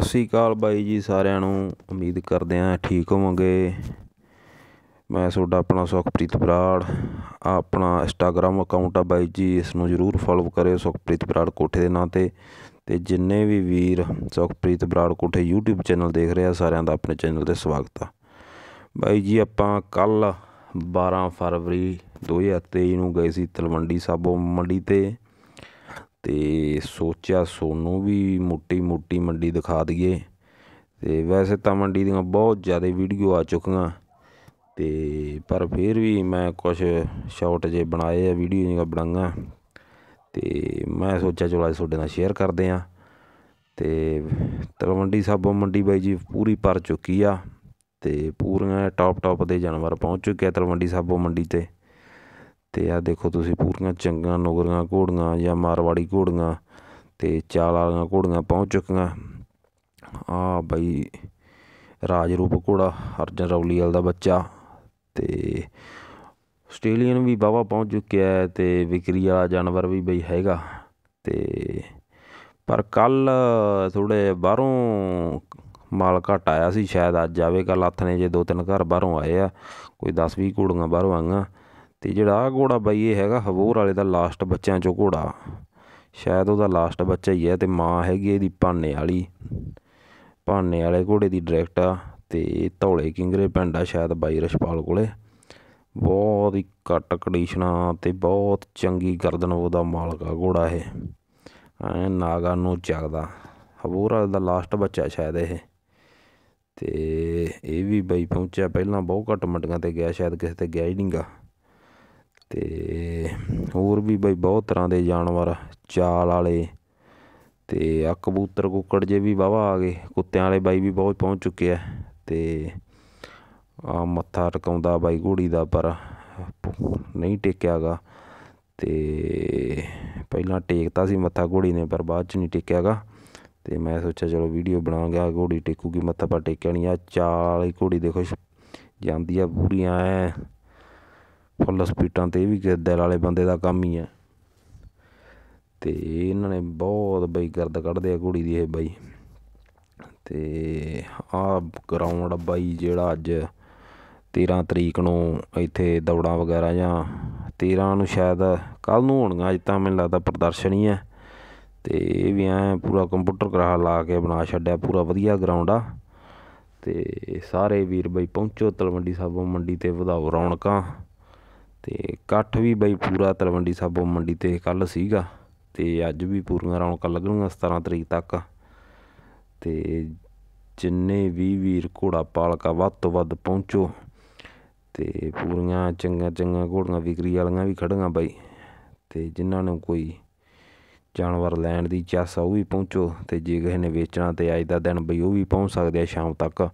ਸਤਿ ਸ੍ਰੀ ਅਕਾਲ ਬਾਈ ਜੀ ਸਾਰਿਆਂ ਨੂੰ ਉਮੀਦ ਕਰਦੇ ਆਂ ਠੀਕ ਹੋਵੋਗੇ ਮੈਂ ਤੁਹਾਡਾ ਆਪਣਾ ਸੁਖਪ੍ਰੀਤ ਬਰਾੜ ਆ ਆਪਣਾ ਇੰਸਟਾਗ੍ਰam ਅਕਾਊਂਟ ਆ ਬਾਈ ਜੀ ਇਸ ਨੂੰ ਜਰੂਰ ਫੋਲੋ ਕਰਿਓ ਸੁਖਪ੍ਰੀਤ ਬਰਾੜ ਕੋਠੇ ਦੇ ਨਾਂ ਤੇ ਤੇ ਜਿੰਨੇ ਵੀ ਵੀਰ ਸੁਖਪ੍ਰੀਤ ਬਰਾੜ ਕੋਠੇ YouTube ਚੈਨਲ ਦੇਖ ਰਹੇ ਆ ਸਾਰਿਆਂ ਦਾ ਆਪਣੇ ਚੈਨਲ ਤੇ ਸਵਾਗਤ ਆ ਬਾਈ ਜੀ ਆਪਾਂ ਕੱਲ 12 ਫਰਵਰੀ 2023 ਨੂੰ ਗਏ ਸੀ ਤਲਵੰਡੀ ਸਾਬੋ ਮੰਡੀ ਤੇ ਤੇ ਸੋਚਿਆ ਸੋਨੂੰ ਵੀ ਮੋਟੀ ਮੋਟੀ ਮੰਡੀ ਦਿਖਾ ਦਈਏ ਤੇ ਵੈਸੇ ਤਾਂ ਮੰਡੀ ਦੀਆਂ ਬਹੁਤ ਜ਼ਿਆਦਾ ਵੀਡੀਓ ਆ ਚੁੱਕੀਆਂ ਤੇ ਪਰ ਫਿਰ ਵੀ ਮੈਂ ਕੁਝ ਸ਼ਾਰਟ ਜੇ ਬਣਾਏ ਆ ਵੀਡੀਓ ਜਿਹਾ ਬਣਾਈਆਂ ਤੇ ਮੈਂ ਸੋਚਿਆ ਚਲੋ ਅੱਜ ਤੁਹਾਡੇ ਨਾਲ ਸ਼ੇਅਰ ਕਰਦੇ ਆ ਤੇ ਤਲਵੰਡੀ ਸਾਬੋ ਮੰਡੀ ਬਾਈ ਜੀ ਪੂਰੀ ਪਰ ਚੁੱਕੀ ਆ ਤੇ ਪੂਰੀਆਂ ਟੌਪ ਟੌਪ ਦੇ ਜਾਨਵਰ ਪਹੁੰਚ ਚੁੱਕੇ ਆ ਤਲਵੰਡੀ ਸਾਬੋ ਮੰਡੀ 'ਤੇ ਤੇ ਆ ਦੇਖੋ ਤੁਸੀਂ ਪੂਰੀਆਂ ਚੰਗੀਆਂ ਨੋਗਰੀਆਂ ਘੋੜੀਆਂ ਜਾਂ ਮਾਰਵਾੜੀ ਘੋੜੀਆਂ ਤੇ ਚਾਲ ਵਾਲੀਆਂ ਘੋੜੀਆਂ ਪਹੁੰਚ ਚੁੱਕੀਆਂ ਆ ਬਈ ਰਾਜਰੂਪ ਘੋੜਾ ਅਰਜਨ ਰੌਲੀਵਾਲ ਦਾ ਬੱਚਾ ਤੇ ਆਸਟ੍ਰੇਲੀਅਨ ਵੀ ਬਾਵਾ ਪਹੁੰਚ ਚੁੱਕਿਆ ਤੇ ਵਿਕਰੀ ਵਾਲਾ ਜਾਨਵਰ ਵੀ ਬਈ ਹੈਗਾ ਤੇ ਪਰ ਕੱਲ ਥੋੜੇ ਬਾਹਰੋਂ ਮਾਲ ਘਟ ਆਇਆ ਸੀ ਸ਼ਾਇਦ ਅੱਜ ਆਵੇ ਕੱਲ ਹੱਥ ਨੇ ਜੇ ਦੋ ਤਿੰਨ ਘਰ ਬਾਹਰੋਂ ਆਏ ਆ ਕੋਈ 10 20 ਘੋੜੀਆਂ ਬਾਹਰੋਂ ਆਈਆਂ ਤੇ ਜਿਹੜਾ ਆ ਘੋੜਾ ਬਾਈ ਇਹ ਹੈਗਾ ਹਬੂਰ ਵਾਲੇ ਦਾ ਲਾਸਟ ਬੱਚਿਆਂ ਚੋਂ ਘੋੜਾ ਸ਼ਾਇਦ ਉਹਦਾ ਲਾਸਟ ਬੱਚਾ ਹੀ ਹੈ ਤੇ ਮਾਂ ਹੈਗੀ ਇਹਦੀ ਭਾਨੇ ਵਾਲੀ ਭਾਨੇ ਵਾਲੇ ਘੋੜੇ ਦੀ ਡਾਇਰੈਕਟ ਆ ਤੇ ਧੌਲੇ ਕਿੰਗਰੇ ਪਿੰਡ ਆ ਸ਼ਾਇਦ ਬਾਈ ਰਸ਼ਪਾਲ ਕੋਲੇ ਬਹੁਤ ਹੀ ਘੱਟ ਕੰਡੀਸ਼ਨਾਂ ਤੇ ਬਹੁਤ ਚੰਗੀ ਗਰਦਨ ਉਹਦਾ ਮਾਲਕ ਆ ਘੋੜਾ ਇਹ ਐ ਨਾਗਾ ਨੂੰ ਹਬੂਰ ਵਾਲੇ ਦਾ ਲਾਸਟ ਬੱਚਾ ਸ਼ਾਇਦ ਇਹ ਤੇ ਇਹ ਵੀ ਬਈ ਪਹੁੰਚਿਆ ਪਹਿਲਾਂ ਬਹੁਤ ਘੱਟ ਮੰਡੀਆਂ ਤੇ ਗਿਆ ਸ਼ਾਇਦ ਕਿਸੇ ਤੇ ਗਿਆ ਹੀ ਨਹੀਂਗਾ ਤੇ ਹੋਰ ਵੀ ਬਈ ਬਹੁਤ ਤਰ੍ਹਾਂ ਦੇ ਜਾਨਵਰ ਚਾਲ ਵਾਲੇ ਤੇ ਆ ਕਬੂਤਰ ਕੁੱਕੜ ਜੇ ਵੀ ਵਾਵਾ ਆ ਗਏ ਕੁੱਤਿਆਂ ਵਾਲੇ ਬਾਈ ਵੀ ਬਹੁਤ ਪਹੁੰਚ ਚੁੱਕੇ ਆ ਤੇ ਆ ਮੱਥਾ ਟਕਾਉਂਦਾ ਬਾਈ ਘੋੜੀ ਦਾ ਪਰ ਨਹੀਂ ਟੇਕਿਆਗਾ ਤੇ ਪਹਿਲਾਂ ਟੇਕਤਾ ਸੀ ਮੱਥਾ ਘੋੜੀ ਨੇ ਪਰ ਬਾਅਦ 'ਚ ਨਹੀਂ ਟੇਕਿਆਗਾ ਤੇ ਮੈਂ ਸੋਚਿਆ ਚਲੋ ਵੀਡੀਓ ਬਣਾ ਗਿਆ ਘੋੜੀ ਟੇਕੂਗੀ ਮੱਥਾ ਪਰ ਟੇਕਣੀ ਨਹੀਂ ਆ ਚਾਲ ਵਾਲੀ ਘੋੜੀ ਦੇਖੋ ਜਾਂਦੀ ਆ ਪੂਰੀ ਐ ਫੁੱਲ ਸਪੀਟਾਂ 'ਤੇ ਇਹ ਵੀ ਦਿਲ ਵਾਲੇ ਬੰਦੇ ਦਾ ਕੰਮ ਹੀ ਹੈ ਤੇ ਇਹਨਾਂ ਨੇ ਬਹੁਤ ਬਈ ਗਰਦ ਕੱਢਦੇ ਆ ਘੋੜੀ ਦੀ ਇਹ ਬਾਈ ਤੇ ਆ ਗਰਾਊਂਡ ਬਾਈ ਜਿਹੜਾ ਅੱਜ 13 ਤਰੀਕ ਨੂੰ ਇੱਥੇ ਦੌੜਾਂ ਵਗੈਰਾ ਜਾਂ 13 ਨੂੰ ਸ਼ਾਇਦ ਕੱਲ ਨੂੰ ਹੋਣਗੀਆਂ ਅੱਜ ਤਾਂ ਮੈਨੂੰ ਲੱਗਦਾ ਪ੍ਰਦਰਸ਼ਨ ਹੀ ਹੈ ਤੇ ਇਹ ਵੀ ਐ ਪੂਰਾ ਕੰਪਿਊਟਰ ਕਰਾ ਲਾ ਕੇ ਬਣਾ ਛੱਡਿਆ ਪੂਰਾ ਵਧੀਆ ਗਰਾਊਂਡ ਆ ਤੇ ਸਾਰੇ ਵੀਰ ਬਈ ਪਹੁੰਚੋ ਤਲਵੰਡੀ ਸਾਬੋ ਮੰਡੀ ਤੇ ਵਧਾਓ ਰੌਣਕਾਂ ਤੇ ਇਕੱਠ ਵੀ ਬਈ ਪੂਰਾ ਤਲਵੰਡੀ ਸਾਬੋ ਮੰਡੀ ਤੇ ਕੱਲ ਸੀਗਾ ਤੇ ਅੱਜ ਵੀ ਪੂਰੀਆਂ ਰੌਣਕਾਂ ਲੱਗਣਗੀਆਂ 17 ਤਰੀਕ ਤੱਕ ਤੇ ਜਿੰਨੇ ਵੀ ਵੀਰ ਘੋੜਾ ਪਾਲਕਾ ਵੱਧ ਤੋਂ ਵੱਧ ਪਹੁੰਚੋ ਤੇ ਪੂਰੀਆਂ ਚੰਗਾ ਚੰਗਾ ਘੋੜੀਆਂ ਵਿਕਰੀ ਵਾਲੀਆਂ ਵੀ ਖੜੀਆਂ ਬਾਈ ਤੇ ਜਿਨ੍ਹਾਂ ਨੂੰ ਕੋਈ ਜਾਨਵਰ ਲੈਣ ਦੀ ਚਾਸ ਆ ਉਹ ਵੀ ਪਹੁੰਚੋ ਤੇ ਜੇ ਕਿਸੇ ਨੇ ਵੇਚਣਾ ਤੇ ਅੱਜ ਦਾ ਦਿਨ ਬਈ ਉਹ ਵੀ ਪਹੁੰਚ ਸਕਦੇ ਆ ਸ਼ਾਮ ਤੱਕ